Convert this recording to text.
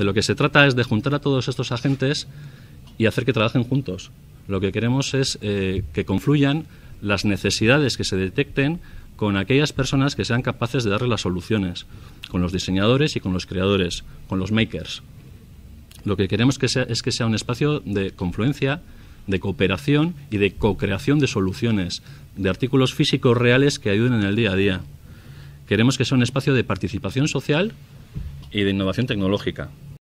De lo que se trata es de juntar a todos estos agentes y hacer que trabajen juntos. Lo que queremos es eh, que confluyan las necesidades que se detecten con aquellas personas que sean capaces de darle las soluciones, con los diseñadores y con los creadores, con los makers. Lo que queremos que es que sea un espacio de confluencia, de cooperación y de co-creación de soluciones, de artículos físicos reales que ayuden en el día a día. Queremos que sea un espacio de participación social y de innovación tecnológica.